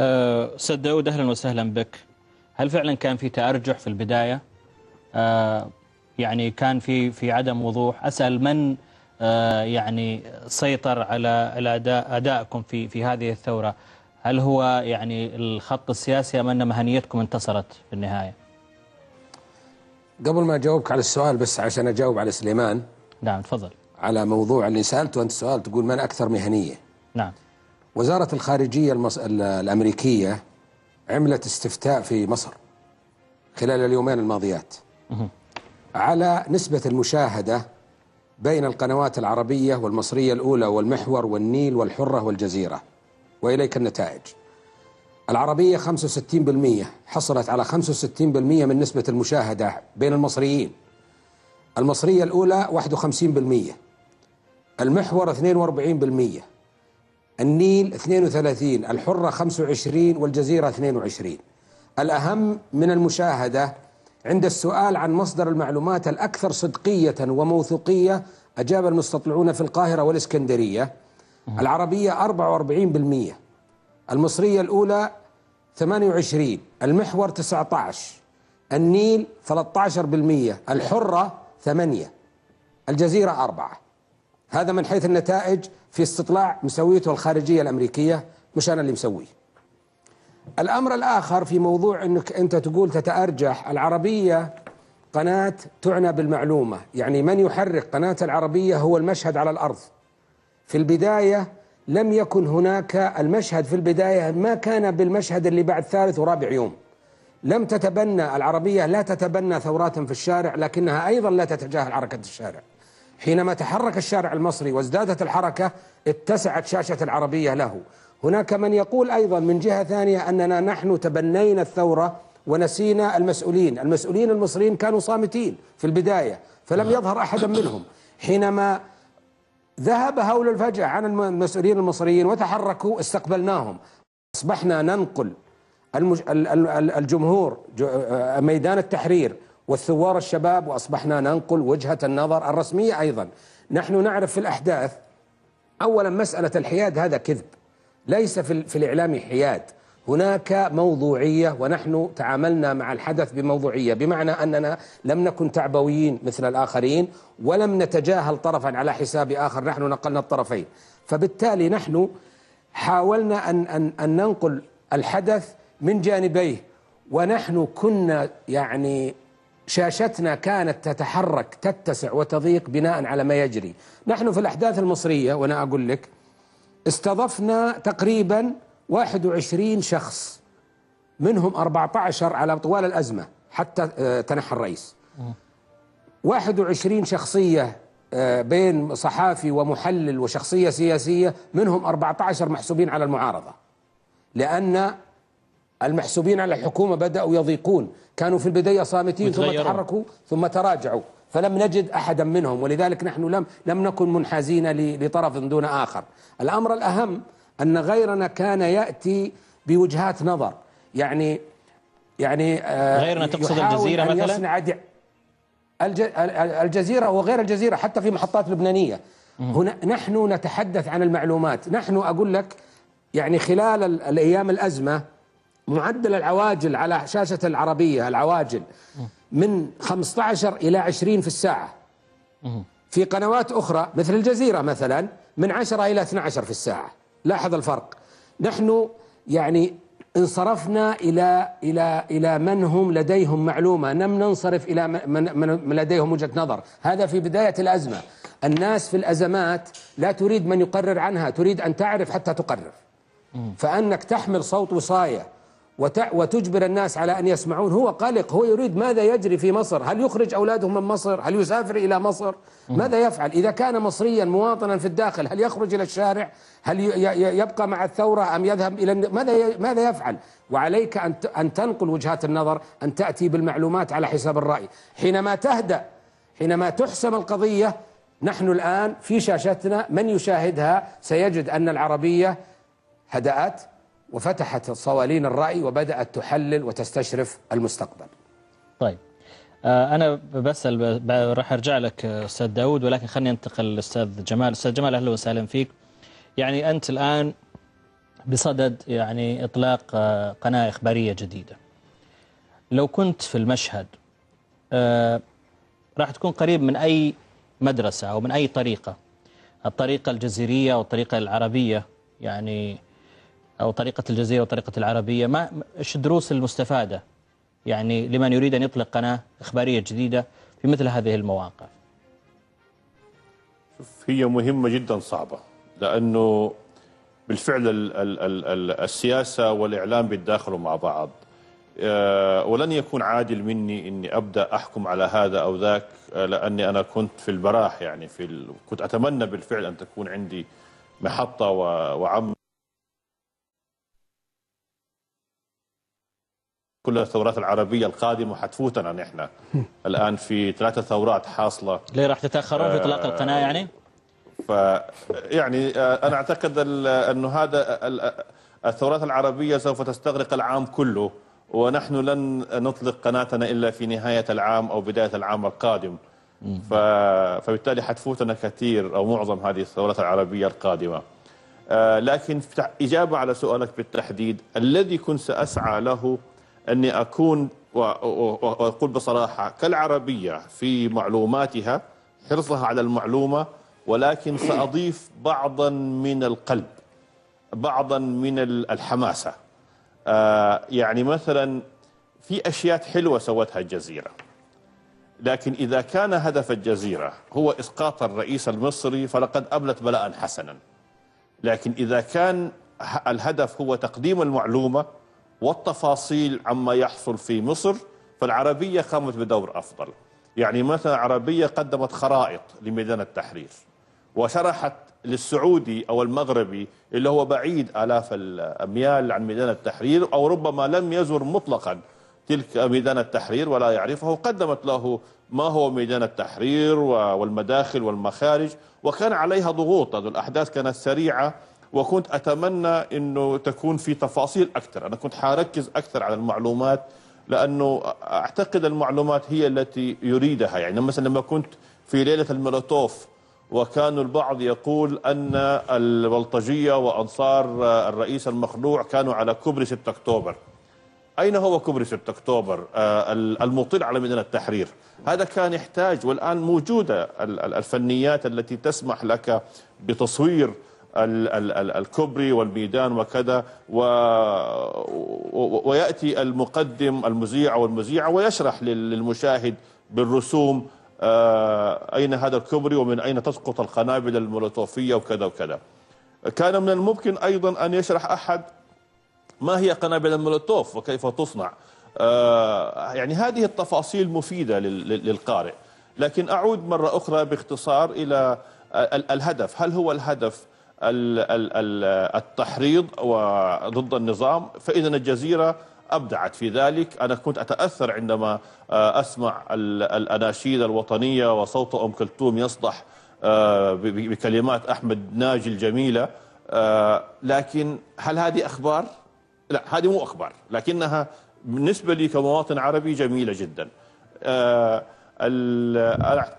استاذ أه، داوود داود أهلا وسهلا بك هل فعلا كان في تأرجح في البداية أه يعني كان في في عدم وضوح أسأل من أه يعني سيطر على الأداء أدائكم في في هذه الثورة هل هو يعني الخط السياسي أم أن مهنيتكم انتصرت في النهاية قبل ما أجاوبك على السؤال بس عشان أجاوب على سليمان نعم تفضل على موضوع اللي سألته أنت سؤال تقول من أكثر مهنية نعم وزارة الخارجية المص... الأمريكية عملت استفتاء في مصر خلال اليومين الماضيات على نسبة المشاهدة بين القنوات العربية والمصرية الأولى والمحور والنيل والحرة والجزيرة وإليك النتائج العربية 65% حصلت على 65% من نسبة المشاهدة بين المصريين المصرية الأولى 51% المحور 42% النيل 32 الحرة 25 والجزيرة 22 الأهم من المشاهدة عند السؤال عن مصدر المعلومات الأكثر صدقية وموثوقية أجاب المستطلعون في القاهرة والإسكندرية العربية 44% المصرية الأولى 28 المحور 19 النيل 13% الحرة 8 الجزيرة 4 هذا من حيث النتائج في استطلاع مسويته الخارجية الأمريكية مش أنا اللي مسويه الأمر الآخر في موضوع أنك أنت تقول تتأرجح العربية قناة تعنى بالمعلومة يعني من يحرك قناة العربية هو المشهد على الأرض في البداية لم يكن هناك المشهد في البداية ما كان بالمشهد اللي بعد ثالث ورابع يوم لم تتبنى العربية لا تتبنى ثورات في الشارع لكنها أيضا لا تتجاهل حركة الشارع حينما تحرك الشارع المصري وازدادت الحركة اتسعت شاشة العربية له هناك من يقول أيضا من جهة ثانية أننا نحن تبنينا الثورة ونسينا المسؤولين المسؤولين المصريين كانوا صامتين في البداية فلم نعم. يظهر أحدا منهم حينما ذهب هول الفجأة عن المسؤولين المصريين وتحركوا استقبلناهم أصبحنا ننقل الجمهور آه، ميدان التحرير والثوار الشباب وأصبحنا ننقل وجهة النظر الرسمية أيضا نحن نعرف في الأحداث أولا مسألة الحياد هذا كذب ليس في, في الإعلام حياد هناك موضوعية ونحن تعاملنا مع الحدث بموضوعية بمعنى أننا لم نكن تعبويين مثل الآخرين ولم نتجاهل طرفا على حساب آخر نحن نقلنا الطرفين فبالتالي نحن حاولنا أن, أن, أن ننقل الحدث من جانبيه ونحن كنا يعني شاشتنا كانت تتحرك تتسع وتضيق بناء على ما يجري نحن في الأحداث المصرية وأنا أقول لك استضفنا تقريبا 21 شخص منهم 14 على طوال الأزمة حتى آه، تنحى الرئيس 21 شخصية آه، بين صحافي ومحلل وشخصية سياسية منهم 14 محسوبين على المعارضة لأن المحسوبين على الحكومة بدأوا يضيقون كانوا في البداية صامتين ثم تحركوا ثم تراجعوا فلم نجد أحدا منهم ولذلك نحن لم لم نكن منحازين لطرف دون آخر الأمر الأهم أن غيرنا كان يأتي بوجهات نظر يعني يعني آه، غيرنا تقصد الجزيرة مثلا يصنع الجزيرة وغير الجزيرة حتى في محطات لبنانية هنا نحن نتحدث عن المعلومات نحن أقول لك يعني خلال الأيام الأزمة معدل العواجل على شاشة العربية العواجل من 15 إلى 20 في الساعة في قنوات أخرى مثل الجزيرة مثلا من 10 إلى 12 في الساعة لاحظ الفرق نحن يعني انصرفنا إلى إلى إلى من هم لديهم معلومة لم ننصرف إلى من, من لديهم وجهة نظر هذا في بداية الأزمة الناس في الأزمات لا تريد من يقرر عنها تريد أن تعرف حتى تقرر فأنك تحمل صوت وصاية وتجبر الناس على أن يسمعون هو قلق هو يريد ماذا يجري في مصر هل يخرج أولادهم من مصر هل يسافر إلى مصر ماذا يفعل إذا كان مصريا مواطنا في الداخل هل يخرج إلى الشارع هل يبقى مع الثورة أم يذهب إلى ماذا ماذا يفعل وعليك أن تنقل وجهات النظر أن تأتي بالمعلومات على حساب الرأي حينما تهدأ حينما تحسم القضية نحن الآن في شاشتنا من يشاهدها سيجد أن العربية هدأت وفتحت صوالين الرأي وبدأت تحلل وتستشرف المستقبل طيب آه، أنا بسأل راح أرجع لك أستاذ داود ولكن خليني أنتقل للأستاذ جمال أستاذ جمال أهلا وسهلا فيك يعني أنت الآن بصدد يعني إطلاق آه، قناة إخبارية جديدة لو كنت في المشهد آه، راح تكون قريب من أي مدرسة أو من أي طريقة الطريقة الجزيرية أو الطريقة العربية يعني أو طريقة الجزيرة وطريقة العربية ما إيش الدروس المستفادة يعني لمن يريد أن يطلق قناة إخبارية جديدة في مثل هذه المواقع هي مهمة جدا صعبة لأنه بالفعل ال ال ال الـ السياسة والإعلام بيتداخلوا مع بعض آه، ولن يكون عادل مني أني أبدأ أحكم على هذا أو ذاك آه، لأني أنا كنت في البراح يعني في كنت أتمنى بالفعل أن تكون عندي محطة وعم كل الثورات العربية القادمة حتفوتنا نحن الآن في ثلاثة ثورات حاصلة ليه راح تتأخرون في إطلاق آه، القناة يعني؟ ف يعني آه، أنا أعتقد أنه هذا الثورات العربية سوف تستغرق العام كله ونحن لن نطلق قناتنا إلا في نهاية العام أو بداية العام القادم ف... فبالتالي حتفوتنا كثير أو معظم هذه الثورات العربية القادمة آه، لكن إجابة على سؤالك بالتحديد الذي كنت سأسعى له أني أكون وأقول بصراحة كالعربية في معلوماتها حرصها على المعلومة ولكن سأضيف بعضا من القلب بعضا من الحماسة آه، يعني مثلا في أشياء حلوة سوتها الجزيرة لكن إذا كان هدف الجزيرة هو إسقاط الرئيس المصري فلقد أبلت بلاء حسنا لكن إذا كان الهدف هو تقديم المعلومة والتفاصيل عما يحصل في مصر فالعربية قامت بدور أفضل يعني مثلا العربية قدمت خرائط لميدان التحرير وشرحت للسعودي أو المغربي اللي هو بعيد آلاف الأميال عن ميدان التحرير أو ربما لم يزر مطلقا تلك ميدان التحرير ولا يعرفه قدمت له ما هو ميدان التحرير والمداخل والمخارج وكان عليها ضغوط الأحداث كانت سريعة وكنت اتمنى انه تكون في تفاصيل اكثر انا كنت حركز اكثر على المعلومات لانه اعتقد المعلومات هي التي يريدها يعني مثلا لما كنت في ليله الملوتوف وكان البعض يقول ان البلطجيه وانصار الرئيس المخلوع كانوا على كوبري 6 اكتوبر أين هو كوبري 6 أكتوبر آه، المطل على ميدان التحرير هذا كان يحتاج والآن موجودة الفنيات التي تسمح لك بتصوير الكوبري والميدان وكذا و... ويأتي المقدم المذيع والمذيعة ويشرح للمشاهد بالرسوم آه، أين هذا الكوبري ومن أين تسقط القنابل المولوتوفية وكذا وكذا كان من الممكن أيضا أن يشرح أحد ما هي قنابل المولوتوف وكيف تصنع آه، يعني هذه التفاصيل مفيدة للقارئ لكن أعود مرة أخرى باختصار إلى الهدف هل هو الهدف التحريض وضد النظام فإذا الجزيرة أبدعت في ذلك أنا كنت أتأثر عندما آه، أسمع الأناشيد الوطنية وصوت أم كلثوم يصدح آه، بكلمات أحمد ناجي الجميلة آه، لكن هل هذه أخبار؟ لا هذه مو أخبار لكنها بالنسبة لي كمواطن عربي جميلة جداً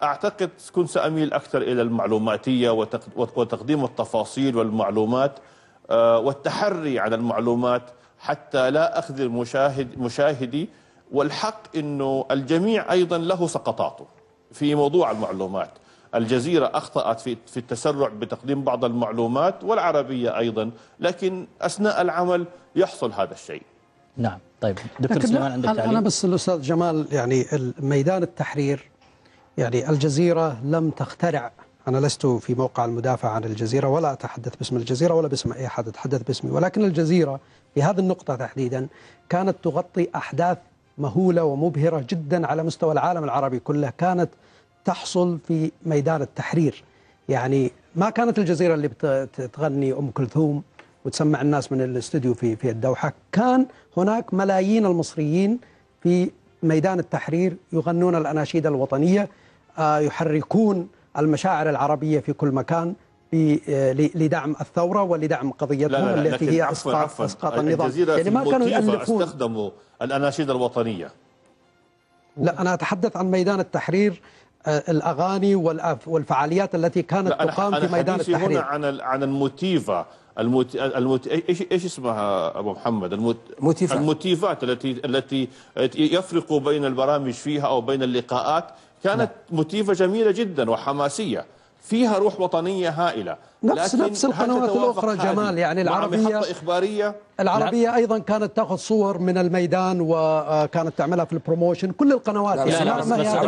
أعتقد كنت سأميل أكثر إلى المعلوماتية وتقديم التفاصيل والمعلومات آه، والتحري على المعلومات حتى لا أخذ المشاهد مشاهدي والحق أنه الجميع أيضا له سقطاته في موضوع المعلومات الجزيرة أخطأت في التسرع بتقديم بعض المعلومات والعربية أيضا لكن أثناء العمل يحصل هذا الشيء نعم طيب دكتور سليمان عندك تعليق؟ أنا بس الأستاذ جمال يعني ميدان التحرير يعني الجزيرة لم تخترع أنا لست في موقع المدافع عن الجزيرة ولا أتحدث باسم الجزيرة ولا باسم أي أحد أتحدث باسمي ولكن الجزيرة في هذه النقطة تحديدا كانت تغطي أحداث مهولة ومبهرة جدا على مستوى العالم العربي كله كانت تحصل في ميدان التحرير يعني ما كانت الجزيرة اللي بتغني أم كلثوم وتسمع الناس من الاستوديو في في الدوحه كان هناك ملايين المصريين في ميدان التحرير يغنون الاناشيد الوطنيه آه، يحركون المشاعر العربيه في كل مكان آه، لدعم الثوره ولدعم قضيتهم لا لا لا التي هي اسقاط عفواً اسقاط النظام الجزيرة يعني ما كانوا يؤلفون استخدموا الاناشيد الوطنيه لا انا اتحدث عن ميدان التحرير آه، الاغاني والفعاليات التي كانت تقام في ميدان التحرير هنا عن عن الموتيفا الموت... الموت... ايش ايش اسمها ابو محمد الموت... الموتيفات التي التي يفرق بين البرامج فيها او بين اللقاءات كانت نعم. موتيفه جميله جدا وحماسيه فيها روح وطنيه هائله نفس نفس القنوات الاخرى جمال يعني العربيه اخباريه العربيه نعم. ايضا كانت تاخذ صور من الميدان وكانت آه، تعملها في البروموشن كل القنوات لا يعني لا لا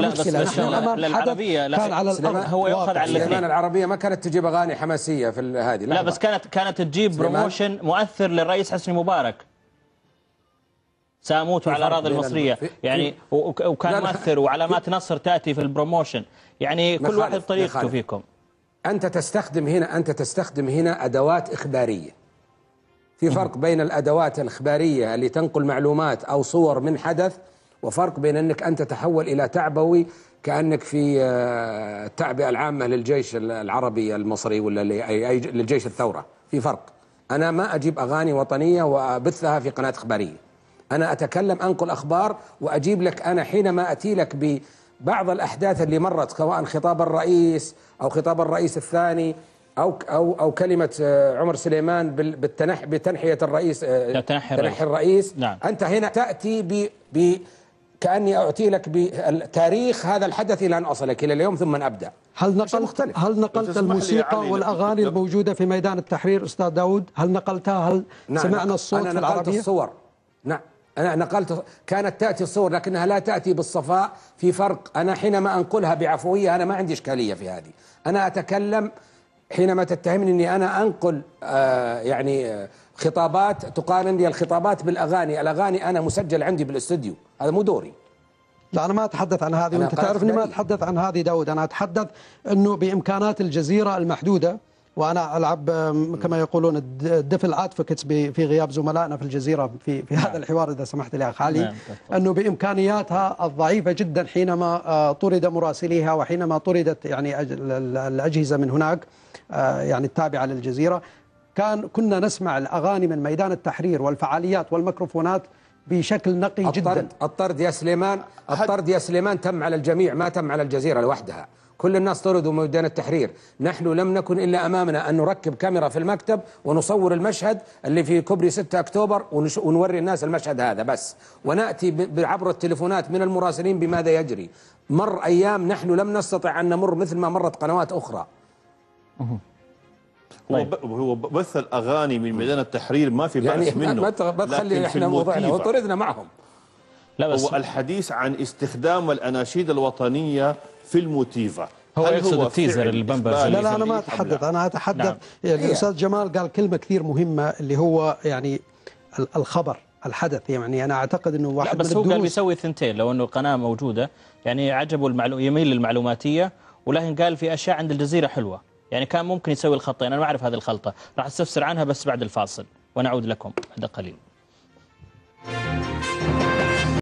بس بس لا بس لا العربيه كان على لا هو يؤخذ على الاثنين العربيه ما كانت تجيب اغاني حماسيه في هذه لا بس كانت كانت تجيب بروموشن مؤثر للرئيس حسني مبارك ساموت على الاراضي المصريه يعني وكان مؤثر وعلامات نصر تاتي في البروموشن يعني نعم، كل واحد طريقته نعم، فيكم انت تستخدم هنا انت تستخدم هنا ادوات اخباريه في فرق بين الادوات الاخباريه اللي تنقل معلومات او صور من حدث وفرق بين انك انت تحول الى تعبوي كانك في آه، التعبئه العامه للجيش العربي المصري ولا للجيش الثوره في فرق انا ما اجيب اغاني وطنيه وابثها في قناه اخباريه أنا أتكلم أنقل أخبار وأجيب لك أنا حينما أتي لك ببعض الأحداث اللي مرت سواء خطاب الرئيس أو خطاب الرئيس الثاني أو أو أو كلمة آه، عمر سليمان بالتنح بتنحية الرئيس آه، تنحي الرئيس, تنحي الرئيس نعم. أنت هنا تأتي ب ب كأني أعطي لك بتاريخ هذا الحدث إلى أن أصلك إلى اليوم ثم أبدأ هل نقلت مختلف. هل نقلت الموسيقى يعني والأغاني الموجودة في ميدان التحرير أستاذ داود هل نقلتها هل نعم سمعنا نعم. الصوت أنا في العربية؟ نقلت الصور نعم أنا نقلت كانت تأتي الصور لكنها لا تأتي بالصفاء في فرق أنا حينما أنقلها بعفوية أنا ما عندي إشكالية في هذه أنا أتكلم حينما تتهمني أني أنا أنقل آه يعني آه خطابات تقارن لي الخطابات بالأغاني الأغاني أنا مسجل عندي بالاستوديو هذا مو دوري لا أنا ما أتحدث عن هذه أنت تعرفني ما أتحدث عن هذه داود أنا أتحدث أنه بإمكانات الجزيرة المحدودة وانا العب كما يقولون الدفل ادفوكيتس في غياب زملائنا في الجزيره في في هذا نعم. الحوار اذا سمحت لي اخ علي نعم، انه بامكانياتها الضعيفه جدا حينما آه، طرد مراسليها وحينما طردت يعني الاجهزه من هناك آه، يعني التابعه للجزيره كان كنا نسمع الاغاني من ميدان التحرير والفعاليات والميكروفونات بشكل نقي الطرد جدا الطرد يا سليمان الطرد يا سليمان تم على الجميع ما تم على الجزيره لوحدها كل الناس طردوا ميدان التحرير نحن لم نكن إلا أمامنا أن نركب كاميرا في المكتب ونصور المشهد اللي في كوبري 6 أكتوبر ونوري الناس المشهد هذا بس ونأتي عبر التلفونات من المراسلين بماذا يجري مر أيام نحن لم نستطع أن نمر مثل ما مرت قنوات أخرى هو طيب. هو بث الاغاني من ميدان التحرير ما في يعني بأس يعني منه ما تخلي احنا موضوعنا وطردنا معهم لا بس هو الحديث عن استخدام الاناشيد الوطنيه في الموتيفا هو يقصد التيزر البمبرز لا لا انا ما اتحدث انا اتحدث نعم. الاستاذ جمال قال كلمه كثير مهمه اللي هو يعني الخبر الحدث يعني انا اعتقد انه واحد لا بس من هو قال بيسوي ثنتين لو انه القناه موجوده يعني عجبه المعلو... يميل للمعلوماتيه ولكن قال في اشياء عند الجزيره حلوه يعني كان ممكن يسوي الخطين انا ما اعرف هذه الخلطه راح استفسر عنها بس بعد الفاصل ونعود لكم بعد قليل